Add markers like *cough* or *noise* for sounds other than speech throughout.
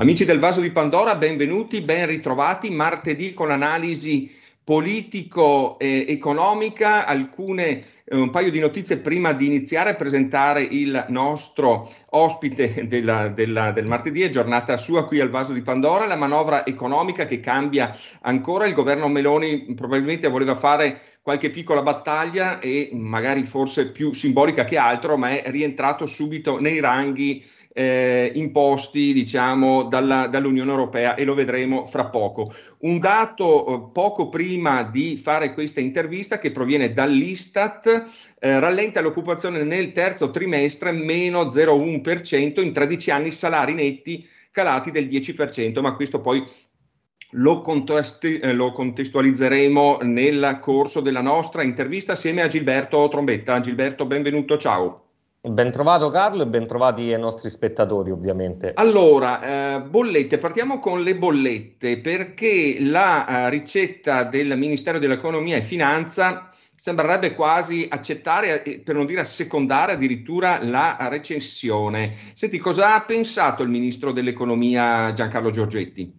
Amici del Vaso di Pandora, benvenuti, ben ritrovati. Martedì con l'analisi politico-economica, alcune, eh, un paio di notizie prima di iniziare a presentare il nostro ospite della, della, del martedì, è giornata sua qui al Vaso di Pandora, la manovra economica che cambia ancora, il governo Meloni probabilmente voleva fare qualche piccola battaglia e magari forse più simbolica che altro, ma è rientrato subito nei ranghi eh, imposti diciamo, dalla, dall'Unione Europea e lo vedremo fra poco. Un dato eh, poco prima di fare questa intervista che proviene dall'Istat eh, rallenta l'occupazione nel terzo trimestre meno 0,1% in 13 anni salari netti calati del 10%, ma questo poi lo, contesti- eh, lo, contestualizzeremo nel corso della nostra intervista assieme a Gilberto Trombetta. Gilberto, benvenuto, ciao. Bentrovato Carlo e bentrovati ai nostri spettatori ovviamente. Allora, eh, bollette, partiamo con le bollette perché la eh, ricetta del Ministero dell'Economia e Finanza sembrerebbe quasi accettare, eh, per non dire assecondare addirittura la recessione. Senti, cosa ha pensato il Ministro dell'Economia Giancarlo Giorgetti?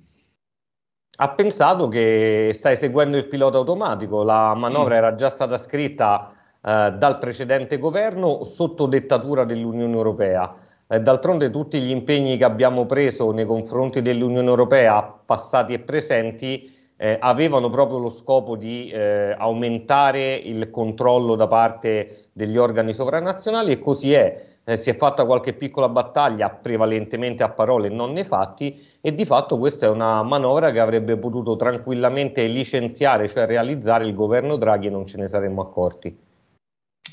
ha pensato che sta eseguendo il pilota automatico, la manovra mm. era già stata scritta eh, dal precedente governo sotto dettatura dell'Unione Europea. Eh, d'altronde tutti gli impegni che abbiamo preso nei confronti dell'Unione Europea, passati e presenti, eh, avevano proprio lo scopo di eh, aumentare il controllo da parte degli organi sovranazionali e così è eh, si è fatta qualche piccola battaglia, prevalentemente a parole, non nei fatti, e di fatto questa è una manovra che avrebbe potuto tranquillamente licenziare, cioè realizzare il governo Draghi e non ce ne saremmo accorti.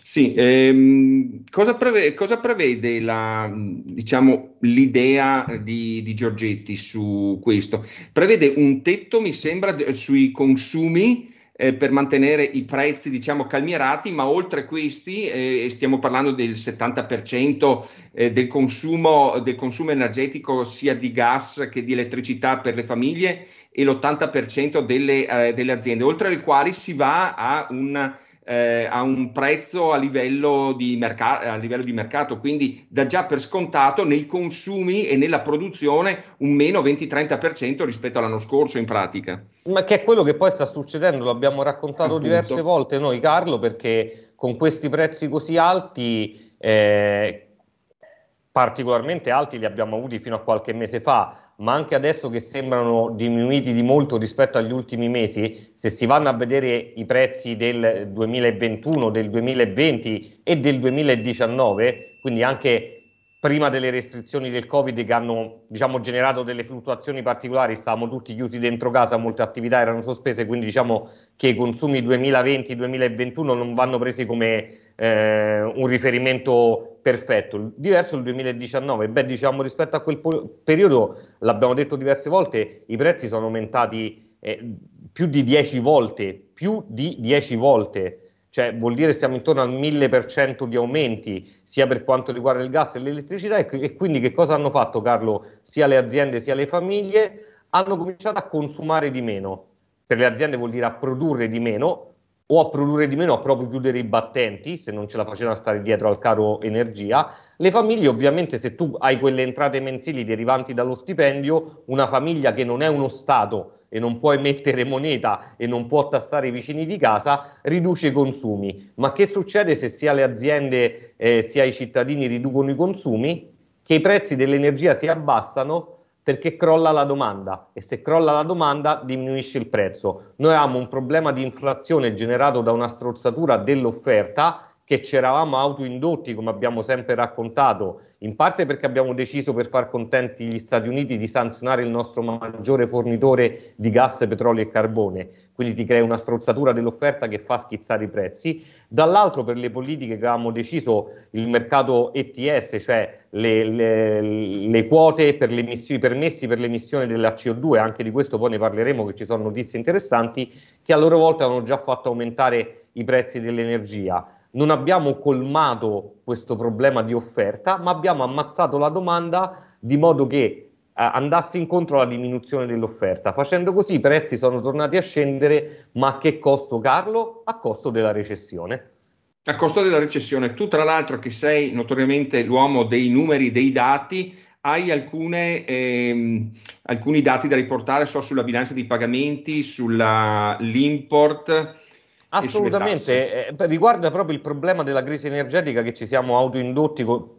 Sì, ehm, cosa, prevede, cosa prevede la, diciamo, l'idea di, di, Giorgetti su questo? Prevede un tetto, mi sembra, sui consumi eh, per mantenere i prezzi diciamo calmierati, ma oltre questi eh, stiamo parlando del 70% eh, del, consumo, del consumo energetico sia di gas che di elettricità per le famiglie e l'80% delle, eh, delle aziende, oltre ai quali si va a un eh, a un prezzo a livello, merca- a livello, di mercato, quindi da già per scontato nei consumi e nella produzione un meno 20-30% rispetto all'anno scorso in pratica. Ma che è quello che poi sta succedendo, l'abbiamo raccontato Appunto. diverse volte noi Carlo, perché con questi prezzi così alti, eh, particolarmente alti li abbiamo avuti fino a qualche mese fa, ma anche adesso che sembrano diminuiti di molto rispetto agli ultimi mesi, se si vanno a vedere i prezzi del 2021, del 2020 e del 2019, quindi anche prima delle restrizioni del Covid che hanno diciamo, generato delle fluttuazioni particolari, stavamo tutti chiusi dentro casa, molte attività erano sospese, quindi diciamo che i consumi 2020-2021 non vanno presi come eh, un riferimento perfetto. Diverso il 2019, beh, diciamo rispetto a quel po- periodo, l'abbiamo detto diverse volte, i prezzi sono aumentati eh, più di 10 volte, più di 10 volte. Cioè, vuol dire siamo intorno al 1000% di aumenti sia per quanto riguarda il gas e l'elettricità e, e quindi che cosa hanno fatto Carlo sia le aziende sia le famiglie? Hanno cominciato a consumare di meno, per le aziende vuol dire a produrre di meno, o a produrre di meno, a proprio chiudere i battenti, se non ce la facevano stare dietro al caro energia. Le famiglie, ovviamente, se tu hai quelle entrate mensili derivanti dallo stipendio, una famiglia che non è uno Stato e non può emettere moneta e non può tassare i vicini di casa, riduce i consumi. Ma che succede se sia le aziende eh, sia i cittadini riducono i consumi? Che i prezzi dell'energia si abbassano perché crolla la domanda e se crolla la domanda diminuisce il prezzo. Noi abbiamo un problema di inflazione generato da una strozzatura dell'offerta che ci eravamo autoindotti, come abbiamo sempre raccontato, in parte perché abbiamo deciso per far contenti gli Stati Uniti di sanzionare il nostro maggiore fornitore di gas, petrolio e carbone, quindi ti crea una strozzatura dell'offerta che fa schizzare i prezzi, dall'altro per le politiche che avevamo deciso il mercato ETS, cioè le, le, le quote per le emissioni, i permessi per l'emissione della CO2, anche di questo poi ne parleremo che ci sono notizie interessanti, che a loro volta hanno già fatto aumentare i prezzi dell'energia non abbiamo colmato questo problema di offerta, ma abbiamo ammazzato la domanda di modo che eh, andasse incontro alla diminuzione dell'offerta. Facendo così i prezzi sono tornati a scendere, ma a che costo Carlo? A costo della recessione. A costo della recessione, tu tra l'altro che sei notoriamente l'uomo dei numeri, dei dati, hai alcune, ehm, alcuni dati da riportare, so sulla bilancia dei pagamenti, sull'import Assolutamente, eh, riguarda proprio il problema della crisi energetica che ci siamo autoindotti co-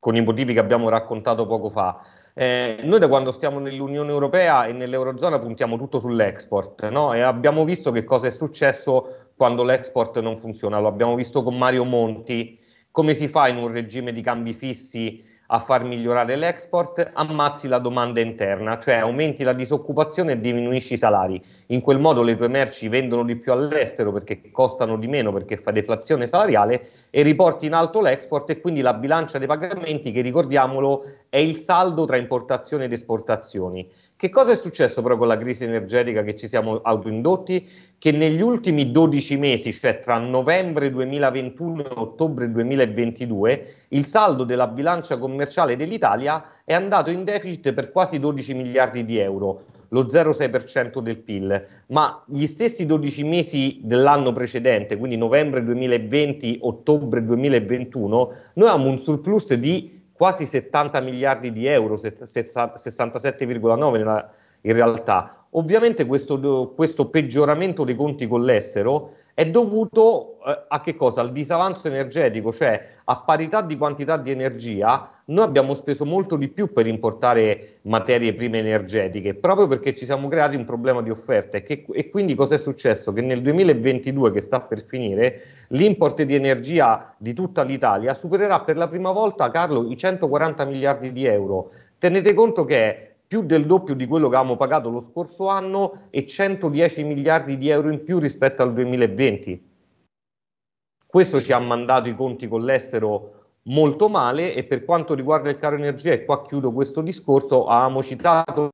con i motivi che abbiamo raccontato poco fa. Eh, noi da quando stiamo nell'Unione Europea e nell'Eurozona puntiamo tutto sull'export no? e abbiamo visto che cosa è successo quando l'export non funziona, lo abbiamo visto con Mario Monti, come si fa in un regime di cambi fissi a far migliorare l'export, ammazzi la domanda interna, cioè aumenti la disoccupazione e diminuisci i salari. In quel modo le tue merci vendono di più all'estero perché costano di meno, perché fa deflazione salariale e riporti in alto l'export e quindi la bilancia dei pagamenti, che ricordiamolo, è il saldo tra importazioni ed esportazioni. Che cosa è successo però con la crisi energetica che ci siamo autoindotti? Che negli ultimi 12 mesi, cioè tra novembre 2021 e ottobre 2022, il saldo della bilancia commerciale dell'Italia è andato in deficit per quasi 12 miliardi di euro, lo 0,6% del PIL, ma gli stessi 12 mesi dell'anno precedente, quindi novembre 2020, ottobre 2021, noi abbiamo un surplus di quasi 70 miliardi di euro, 67,9 in realtà. Ovviamente questo, questo, peggioramento dei conti con l'estero è dovuto eh, a che cosa? Al disavanzo energetico, cioè a parità di quantità di energia, noi abbiamo speso molto di più per importare materie prime energetiche, proprio perché ci siamo creati un problema di offerta e, che, e quindi cosa è successo? Che nel 2022, che sta per finire, l'import di energia di tutta l'Italia supererà per la prima volta, Carlo, i 140 miliardi di euro. Tenete conto che più del doppio di quello che avevamo pagato lo scorso anno e 110 miliardi di euro in più rispetto al 2020. Questo ci ha mandato i conti con l'estero molto male e per quanto riguarda il caro energia, e qua chiudo questo discorso, avevamo citato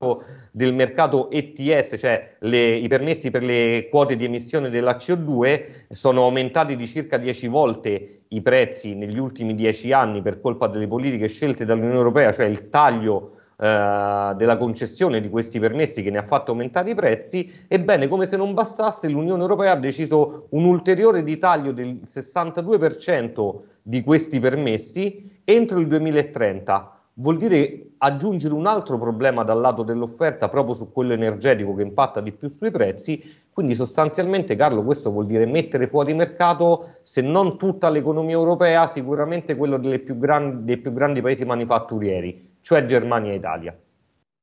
del mercato ETS, cioè le, i permessi per le quote di emissione della CO2, sono aumentati di circa 10 volte i prezzi negli ultimi 10 anni per colpa delle politiche scelte dall'Unione Europea, cioè il taglio eh, della concessione di questi permessi che ne ha fatto aumentare i prezzi, ebbene come se non bastasse l'Unione Europea ha deciso un ulteriore ditaglio del 62% di questi permessi entro il 2030. Vuol dire aggiungere un altro problema dal lato dell'offerta proprio su quello energetico che impatta di più sui prezzi, quindi sostanzialmente Carlo questo vuol dire mettere fuori mercato se non tutta l'economia europea, sicuramente quello più grandi, dei più grandi paesi manifatturieri, cioè Germania e Italia.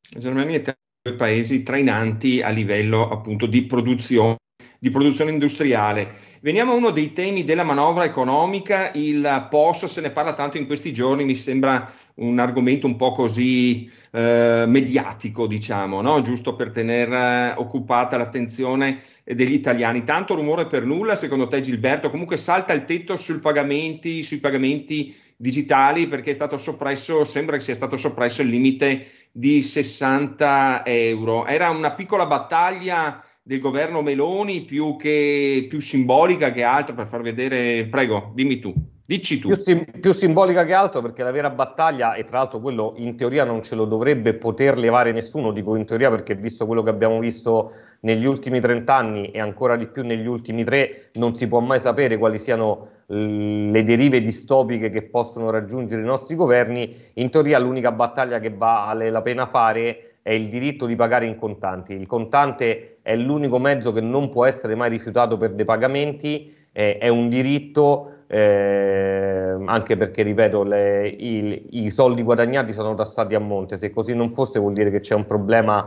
Germania e Italia sono due paesi trainanti a livello appunto di produzione di produzione industriale. Veniamo a uno dei temi della manovra economica, il POS se ne parla tanto in questi giorni, mi sembra un argomento un po' così eh, mediatico, diciamo, no? giusto per tenere eh, occupata l'attenzione degli italiani. Tanto rumore per nulla, secondo te Gilberto, comunque salta il tetto sui pagamenti, sui pagamenti digitali perché è stato soppresso, sembra che sia stato soppresso il limite di 60 euro. Era una piccola battaglia del governo Meloni più che più simbolica che altro per far vedere. Prego, dimmi tu. Dici tu. Più, sim- più, simbolica che altro perché la vera battaglia, e tra l'altro quello in teoria non ce lo dovrebbe poter levare nessuno, dico in teoria perché visto quello che abbiamo visto negli ultimi 30 anni e ancora di più negli ultimi tre, non si può mai sapere quali siano le derive distopiche che possono raggiungere i nostri governi, in teoria l'unica battaglia che vale la pena fare è il diritto di pagare in contanti. Il contante è l'unico mezzo che non può essere mai rifiutato per dei pagamenti, eh, è un diritto eh, anche perché, ripeto, le, i, i, soldi guadagnati sono tassati a monte, se così non fosse vuol dire che c'è un problema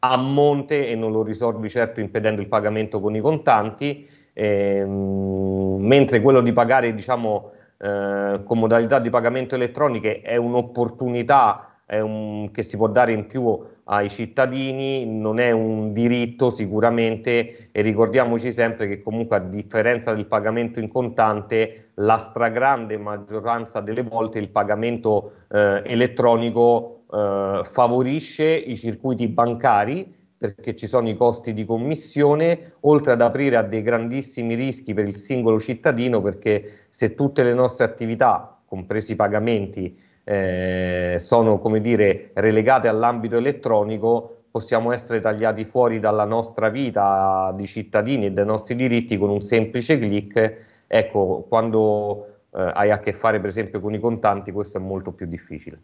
a monte e non lo risolvi certo impedendo il pagamento con i contanti, eh, mentre quello di pagare diciamo, eh, con modalità di pagamento elettroniche è un'opportunità un, che si può dare in più ai cittadini, non è un diritto sicuramente e ricordiamoci sempre che comunque a differenza del pagamento in contante, la stragrande maggioranza delle volte il pagamento eh, elettronico eh, favorisce i circuiti bancari perché ci sono i costi di commissione, oltre ad aprire a dei grandissimi rischi per il singolo cittadino, perché se tutte le nostre attività, compresi i pagamenti, eh, sono come dire relegate all'ambito elettronico possiamo essere tagliati fuori dalla nostra vita di cittadini e dai nostri diritti con un semplice clic ecco quando eh, hai a che fare per esempio con i contanti questo è molto più difficile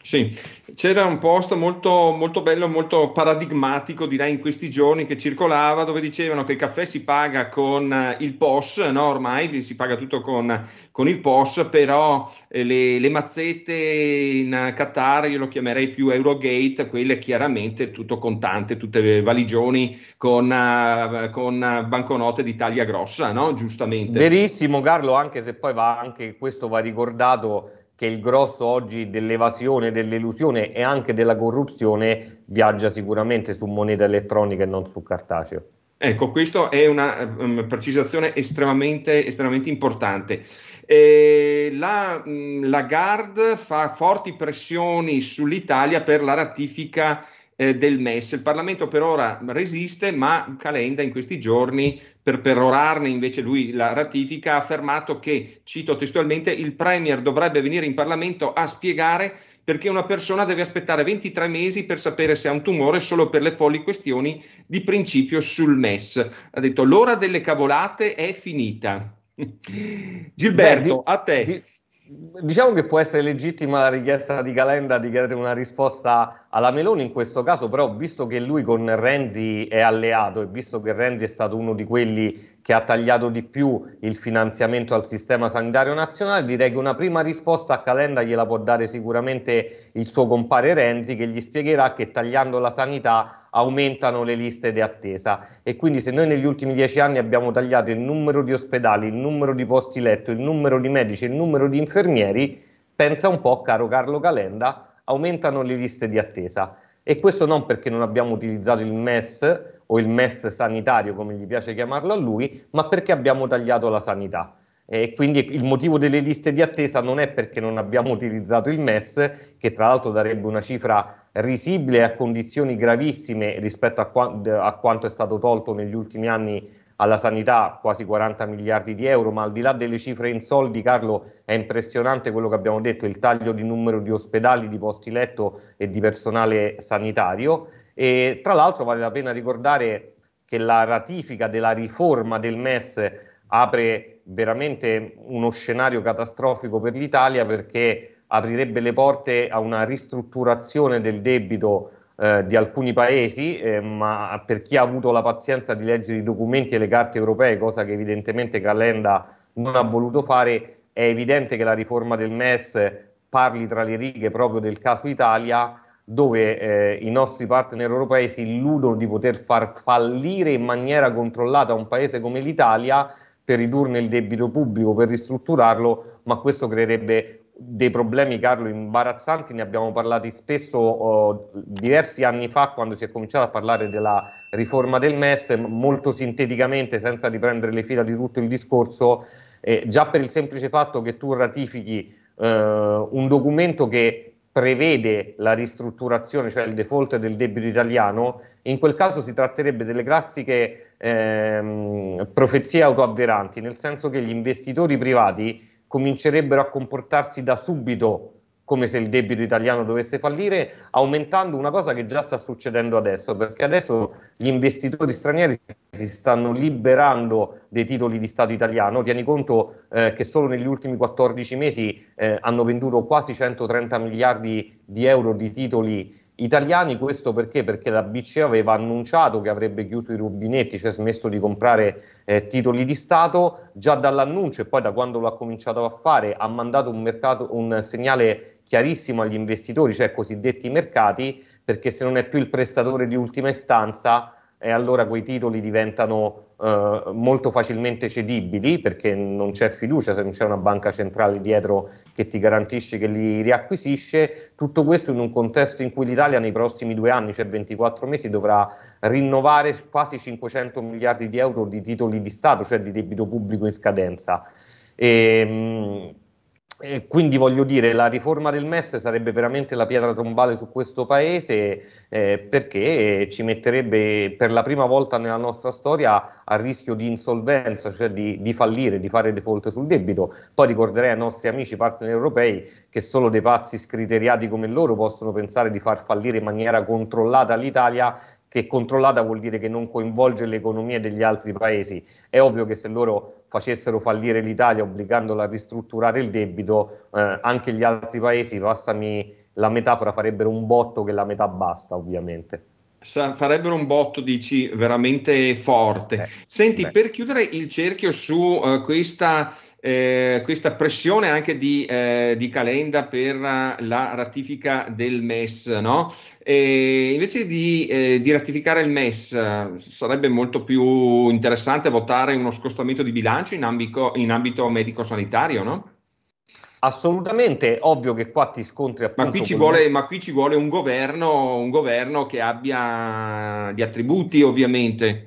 sì, c'era un post molto, molto, bello, molto paradigmatico direi in questi giorni che circolava dove dicevano che il caffè si paga con eh, il POS, no? ormai si paga tutto con, con il POS, però eh, le, le, mazzette in Qatar io lo chiamerei più Eurogate, quelle chiaramente tutto contante, tutte valigioni con, eh, con banconote d'Italia grossa, no? giustamente. Verissimo Carlo, anche se poi va, anche questo va ricordato che il grosso oggi dell'evasione, dell'elusione e anche della corruzione viaggia sicuramente su moneta elettronica e non su cartaceo. Ecco, questa è una um, precisazione estremamente, estremamente importante. Eh, la, mh, mm, la GARD fa forti pressioni sull'Italia per la ratifica eh, del MES. Il Parlamento per ora resiste, ma Calenda in questi giorni, per perorarne invece lui la ratifica, ha affermato che, cito testualmente, il Premier dovrebbe venire in Parlamento a spiegare perché una persona deve aspettare 23 mesi per sapere se ha un tumore solo per le folli questioni di principio sul MES. Ha detto l'ora delle cavolate è finita. *laughs* Gilberto, Beh, di, a te. Di, Diciamo che può essere legittima la richiesta di Calenda di chiedere una risposta alla Meloni in questo caso, però visto che lui con Renzi è alleato e visto che Renzi è stato uno di quelli che ha tagliato di più il finanziamento al sistema sanitario nazionale, direi che una prima risposta a Calenda gliela può dare sicuramente il suo compare Renzi che gli spiegherà che tagliando la sanità aumentano le liste di attesa e quindi se noi negli ultimi dieci anni abbiamo tagliato il numero di ospedali, il numero di posti letto, il numero di medici, il numero di infermieri, pensa un po' caro Carlo Calenda, aumentano le liste di attesa e questo non perché non abbiamo utilizzato il MES o il MES sanitario, come gli piace chiamarlo a lui, ma perché abbiamo tagliato la sanità. E quindi il motivo delle liste di attesa non è perché non abbiamo utilizzato il MES, che tra l'altro darebbe una cifra risibile a condizioni gravissime rispetto a, qua- a quanto è stato tolto negli ultimi anni alla sanità quasi 40 miliardi di euro, ma al di là delle cifre in soldi, Carlo, è impressionante quello che abbiamo detto, il taglio di numero di ospedali, di posti letto e di personale sanitario. E, tra l'altro vale la pena ricordare che la ratifica della riforma del MES apre veramente uno scenario catastrofico per l'Italia perché aprirebbe le porte a una ristrutturazione del debito eh, di alcuni paesi, eh, ma per chi ha avuto la pazienza di leggere i documenti e le carte europee, cosa che evidentemente Calenda non ha voluto fare, è evidente che la riforma del MES parli tra le righe proprio del caso Italia, dove eh, i nostri partner europei si illudono di poter far fallire in maniera controllata un paese come l'Italia per ridurne il debito pubblico, per ristrutturarlo, ma questo creerebbe dei problemi, Carlo, imbarazzanti, ne abbiamo parlato spesso oh, diversi anni fa quando si è cominciato a parlare della riforma del MES, molto sinteticamente, senza riprendere le fila di tutto il discorso, eh, già per il semplice fatto che tu ratifichi eh, un documento che prevede la ristrutturazione, cioè il default del debito italiano, in quel caso si tratterebbe delle classiche ehm, profezie autoavveranti, nel senso che gli investitori privati comincerebbero a comportarsi da subito come se il debito italiano dovesse fallire, aumentando una cosa che già sta succedendo adesso, perché adesso gli investitori stranieri si stanno liberando dei titoli di Stato italiano, tieni conto eh, che solo negli ultimi 14 mesi eh, hanno venduto quasi 130 miliardi di euro di titoli italiani questo perché? Perché la BCE aveva annunciato che avrebbe chiuso i rubinetti, cioè smesso di comprare eh, titoli di Stato, già dall'annuncio e poi da quando l'ha cominciato a fare ha mandato un, mercato, un segnale chiarissimo agli investitori, cioè cosiddetti mercati, perché se non è più il prestatore di ultima istanza, eh, allora quei titoli diventano eh, molto facilmente cedibili perché non c'è fiducia se non c'è una banca centrale dietro che ti garantisce che li riacquisisce. Tutto questo in un contesto in cui l'Italia nei prossimi due anni, cioè 24 mesi, dovrà rinnovare quasi 500 miliardi di euro di titoli di Stato, cioè di debito pubblico in scadenza. E, ehm, mh, e quindi voglio dire, la riforma del MES sarebbe veramente la pietra tombale su questo paese eh, perché ci metterebbe per la prima volta nella nostra storia a rischio di insolvenza, cioè di, di fallire, di fare default sul debito. Poi ricorderei ai nostri amici partner europei che solo dei pazzi scriteriati come loro possono pensare di far fallire in maniera controllata l'Italia che controllata vuol dire che non coinvolge l'economia degli altri paesi. È ovvio che se loro facessero fallire l'Italia obbligandola a ristrutturare il debito, eh, anche gli altri paesi, passami la metafora, farebbero un botto che la metà basta, ovviamente farebbero un botto, dici, veramente forte. Beh, Senti, beh. per chiudere il cerchio su uh, questa, eh, questa, pressione anche di, eh, di Calenda per uh, la ratifica del MES, no? E invece di, eh, di, ratificare il MES, sarebbe molto più interessante votare uno scostamento di bilancio in ambito, in ambito medico-sanitario, no? Assolutamente, ovvio che qua ti scontri appunto. Ma qui ci, vuole, un... ma qui ci vuole un, governo, un governo, che abbia gli attributi, ovviamente.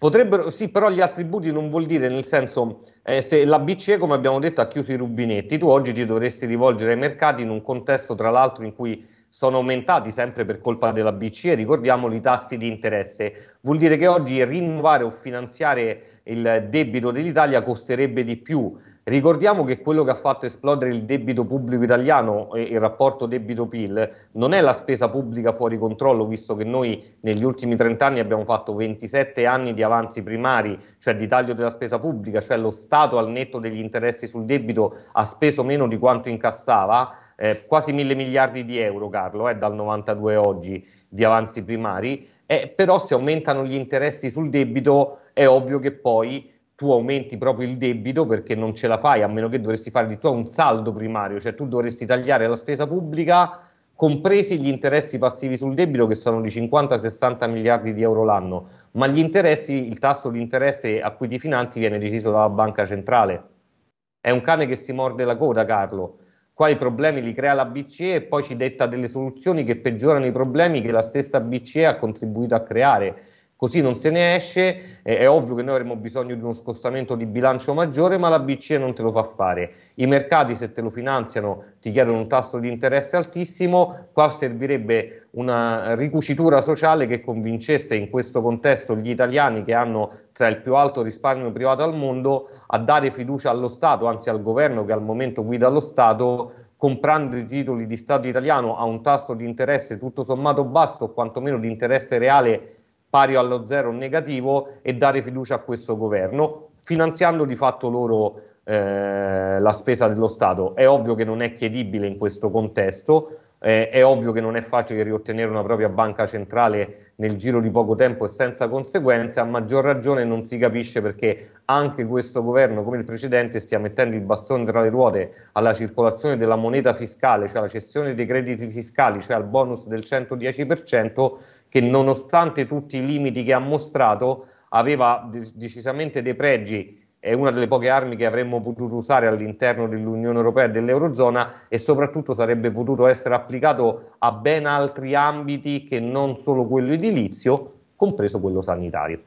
Potrebbero, sì, però gli attributi non vuol dire, nel senso, eh, se la BCE, come abbiamo detto, ha chiuso i rubinetti, tu oggi ti dovresti rivolgere ai mercati in un contesto, tra l'altro, in cui sono aumentati sempre per colpa della BCE, ricordiamo i tassi di interesse. Vuol dire che oggi rinnovare o finanziare il debito dell'Italia costerebbe di più Ricordiamo che quello che ha fatto esplodere il debito pubblico italiano e il rapporto debito-PIL non è la spesa pubblica fuori controllo, visto che noi negli ultimi 30 anni abbiamo fatto 27 anni di avanzi primari, cioè di taglio della spesa pubblica, cioè lo Stato al netto degli interessi sul debito ha speso meno di quanto incassava. Eh, quasi mille miliardi di euro, Carlo, eh, dal 92 a oggi di avanzi primari, eh, però se aumentano gli interessi sul debito è ovvio che poi tu aumenti proprio il debito perché non ce la fai, a meno che dovresti fare di tu un saldo primario, cioè tu dovresti tagliare la spesa pubblica compresi gli interessi passivi sul debito che sono di 50-60 miliardi di euro l'anno, ma gli interessi, il tasso di interesse a cui ti finanzi viene deciso dalla banca centrale. È un cane che si morde la coda, Carlo. Qua i problemi li crea la BCE e poi ci detta delle soluzioni che peggiorano i problemi che la stessa BCE ha contribuito a creare così non se ne esce, eh, è ovvio che noi avremo bisogno di uno scostamento di bilancio maggiore, ma la BCE non te lo fa fare. I mercati se te lo finanziano ti chiedono un tasso di interesse altissimo, qua servirebbe una ricucitura sociale che convincesse in questo contesto gli italiani che hanno tra il più alto risparmio privato al mondo a dare fiducia allo Stato, anzi al governo che al momento guida lo Stato, comprando i titoli di Stato italiano a un tasso di interesse tutto sommato basso, o quantomeno di interesse reale pari allo zero negativo e dare fiducia a questo governo, finanziando di fatto loro eh, la spesa dello Stato. È ovvio che non è chiedibile in questo contesto, eh, è ovvio che non è facile riottenere una propria banca centrale nel giro di poco tempo e senza conseguenze, a maggior ragione non si capisce perché anche questo governo, come il precedente, stia mettendo il bastone tra le ruote alla circolazione della moneta fiscale, cioè alla cessione dei crediti fiscali, cioè al bonus del 110%, che nonostante tutti i limiti che ha mostrato aveva decisamente dei pregi è una delle poche armi che avremmo potuto usare all'interno dell'Unione Europea e dell'Eurozona e soprattutto sarebbe potuto essere applicato a ben altri ambiti che non solo quello edilizio, compreso quello sanitario.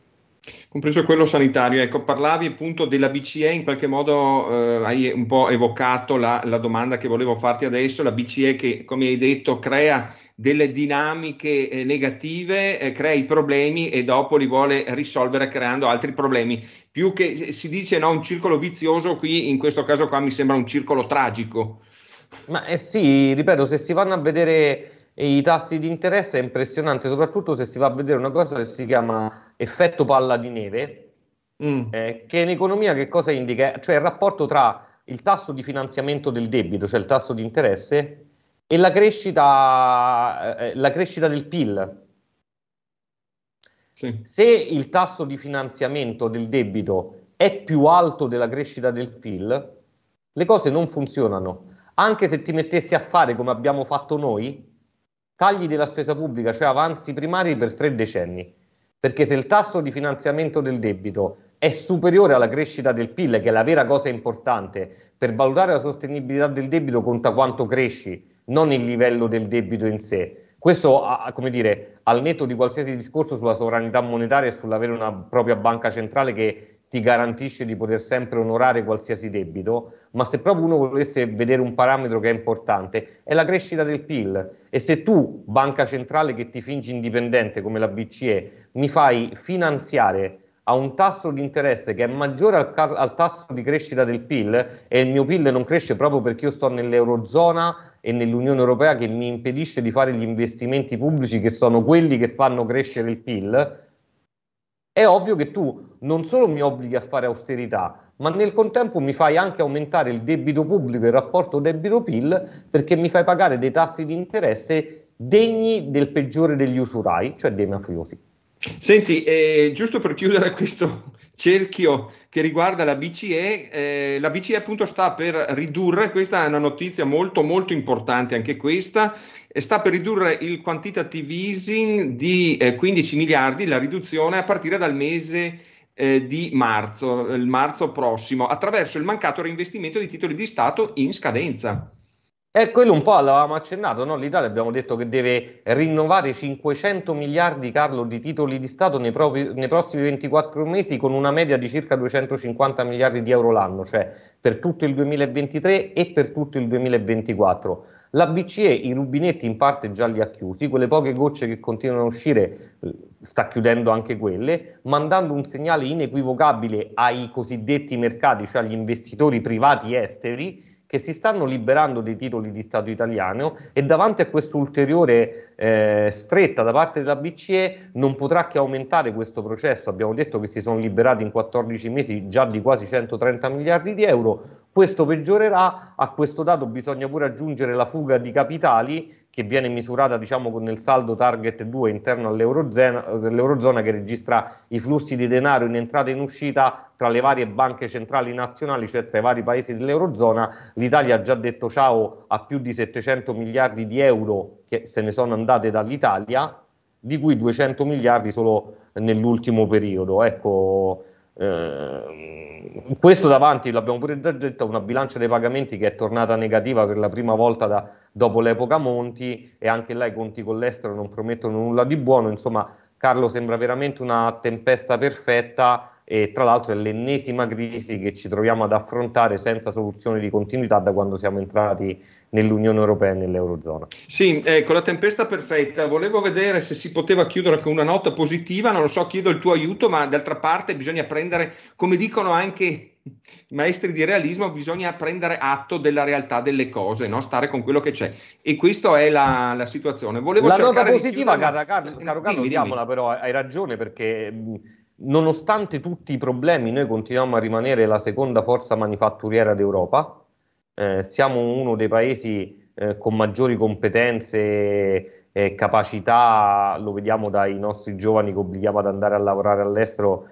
Compreso quello sanitario, ecco, parlavi appunto della BCE, in qualche modo eh, hai un po' evocato la, la domanda che volevo farti adesso, la BCE che come hai detto crea delle dinamiche eh, negative, eh, crea i problemi e dopo li vuole risolvere creando altri problemi. Più che eh, si dice no, un circolo vizioso, qui in questo caso qua mi sembra un circolo tragico. Ma eh sì, ripeto, se si vanno a vedere eh, i tassi di interesse è impressionante, soprattutto se si va a vedere una cosa che si chiama effetto palla di neve, mm. eh, che in economia che cosa indica? Cioè il rapporto tra il tasso di finanziamento del debito, cioè il tasso di interesse, e la crescita, eh, eh, la crescita del PIL. Sì. Se il tasso di finanziamento del debito è più alto della crescita del PIL, le cose non funzionano. Anche se ti mettessi a fare come abbiamo fatto noi, tagli della spesa pubblica, cioè avanzi primari per tre decenni. Perché se il tasso di finanziamento del debito è superiore alla crescita del PIL, che è la vera cosa importante, per valutare la sostenibilità del debito conta quanto cresci, non il livello del debito in sé. Questo, come dire, al netto di qualsiasi discorso sulla sovranità monetaria e sull'avere una propria banca centrale che ti garantisce di poter sempre onorare qualsiasi debito, ma se proprio uno volesse vedere un parametro che è importante, è la crescita del PIL. E se tu, banca centrale che ti fingi indipendente come la BCE, mi fai finanziare a un tasso di interesse che è maggiore al, ca- al, tasso di crescita del PIL e il mio PIL non cresce proprio perché io sto nell'Eurozona e nell'Unione Europea che mi impedisce di fare gli investimenti pubblici che sono quelli che fanno crescere il PIL, è ovvio che tu non solo mi obblighi a fare austerità, ma nel contempo mi fai anche aumentare il debito pubblico e il rapporto debito-PIL perché mi fai pagare dei tassi di interesse degni del peggiore degli usurai, cioè dei mafiosi. Senti, eh, giusto per chiudere *laughs* questo cerchio che riguarda la BCE, eh, la BCE appunto sta per ridurre, questa è una notizia molto molto importante anche questa, eh, sta per ridurre il quantitative easing di eh, 15 miliardi, la riduzione a partire dal mese eh, di marzo, il marzo prossimo, attraverso il mancato reinvestimento di titoli di Stato in scadenza. E quello un po' l'avevamo accennato, no? l'Italia abbiamo detto che deve rinnovare 500 miliardi, Carlo, di titoli di Stato nei, propri, nei, prossimi 24 mesi con una media di circa 250 miliardi di euro l'anno, cioè per tutto il 2023 e per tutto il 2024. La BCE i rubinetti in parte già li ha chiusi, quelle poche gocce che continuano a uscire eh, sta chiudendo anche quelle, mandando un segnale inequivocabile ai cosiddetti mercati, cioè agli investitori privati esteri, che si stanno liberando dei titoli di Stato italiano e davanti a questo ulteriore eh, stretta da parte della BCE non potrà che aumentare questo processo. Abbiamo detto che si sono liberati in 14 mesi già di quasi 130 miliardi di euro. Questo peggiorerà, a questo dato bisogna pure aggiungere la fuga di capitali che viene misurata diciamo, con il saldo target 2 interno all'eurozona, all'eurozona che registra i flussi di denaro in entrata e in uscita tra le varie banche centrali nazionali, cioè tra i vari paesi dell'eurozona. L'Italia ha già detto ciao a più di 700 miliardi di euro che se ne sono andate dall'Italia, di cui 200 miliardi solo nell'ultimo periodo. Ecco, eh, questo davanti, l'abbiamo pure già detto, una bilancia dei pagamenti che è tornata negativa per la prima volta da, dopo l'epoca Monti e anche là i conti con l'estero non promettono nulla di buono, insomma Carlo sembra veramente una tempesta perfetta e tra l'altro è l'ennesima crisi che ci troviamo ad affrontare senza soluzione di continuità da quando siamo entrati nell'Unione Europea e nell'Eurozona. Sì, ecco la tempesta perfetta, volevo vedere se si poteva chiudere con una nota positiva, non lo so, chiedo il tuo aiuto, ma d'altra parte bisogna prendere, come dicono anche i maestri di realismo, bisogna prendere atto della realtà delle cose, no? stare con quello che c'è. E questa è la, la situazione. Volevo la nota positiva, di chiudere... cara, eh, caro, caro, caro, dimmi, diamola, dimmi. però hai ragione perché mm, nonostante tutti i problemi, noi continuiamo a rimanere la seconda forza manifatturiera d'Europa. Eh, siamo uno dei paesi eh, con maggiori competenze e capacità, lo vediamo dai nostri giovani che obblighiamo ad andare a lavorare all'estero,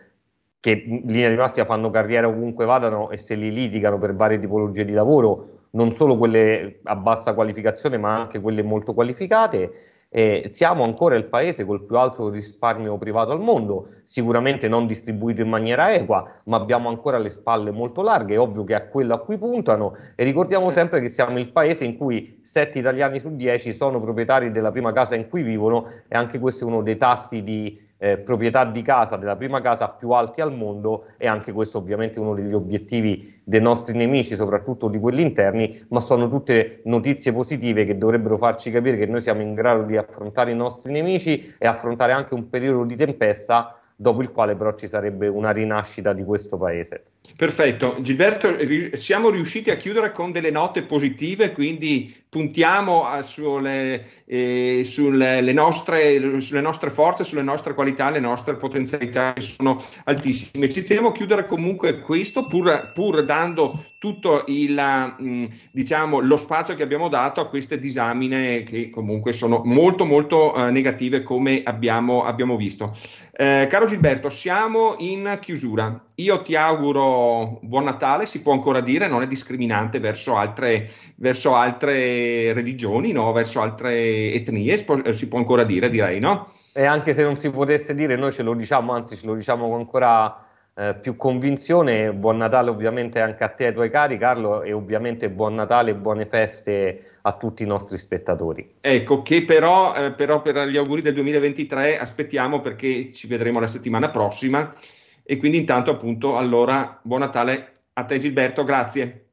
che in linea di massima fanno carriera ovunque vadano e se li litigano per varie tipologie di lavoro, non solo quelle a bassa qualificazione ma anche quelle molto qualificate eh, siamo ancora il paese col più alto risparmio privato al mondo, sicuramente non distribuito in maniera equa, ma abbiamo ancora le spalle molto larghe, è ovvio che è a quello a cui puntano e ricordiamo sempre che siamo il paese in cui 7 italiani su 10 sono proprietari della prima casa in cui vivono e anche questo è uno dei tassi di eh, proprietà di casa, della prima casa più alti al mondo e anche questo ovviamente uno degli obiettivi dei nostri nemici, soprattutto di quelli interni, ma sono tutte notizie positive che dovrebbero farci capire che noi siamo in grado di affrontare i nostri nemici e affrontare anche un periodo di tempesta dopo il quale però ci sarebbe una rinascita di questo paese. Perfetto, Gilberto, siamo riusciti a chiudere con delle note positive, quindi puntiamo a, eh, sulle, eh, sulle, nostre, sulle, nostre, forze, sulle nostre qualità, le nostre potenzialità che sono altissime. Ci teniamo a chiudere comunque questo, pur, pur dando tutto il, mm, diciamo, lo spazio che abbiamo dato a queste disamine che comunque sono molto molto eh, negative come abbiamo, abbiamo visto. Eh, caro Gilberto, siamo in chiusura. Io ti auguro buon Natale, si può ancora dire, non è discriminante verso altre, verso altre religioni, no? verso altre etnie, si può eh, ancora dire, direi, no? E anche se non si potesse dire, noi ce lo diciamo, anzi ce lo diciamo ancora eh, più convinzione. Buon Natale ovviamente anche a te e ai tuoi cari Carlo e ovviamente buon Natale e buone feste a tutti i nostri spettatori. Ecco che però, eh, però per gli auguri del 2023 aspettiamo perché ci vedremo la settimana prossima e quindi intanto appunto allora buon Natale a te Gilberto, grazie.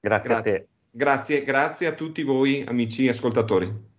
Grazie, grazie a te. Grazie, grazie a tutti voi amici ascoltatori.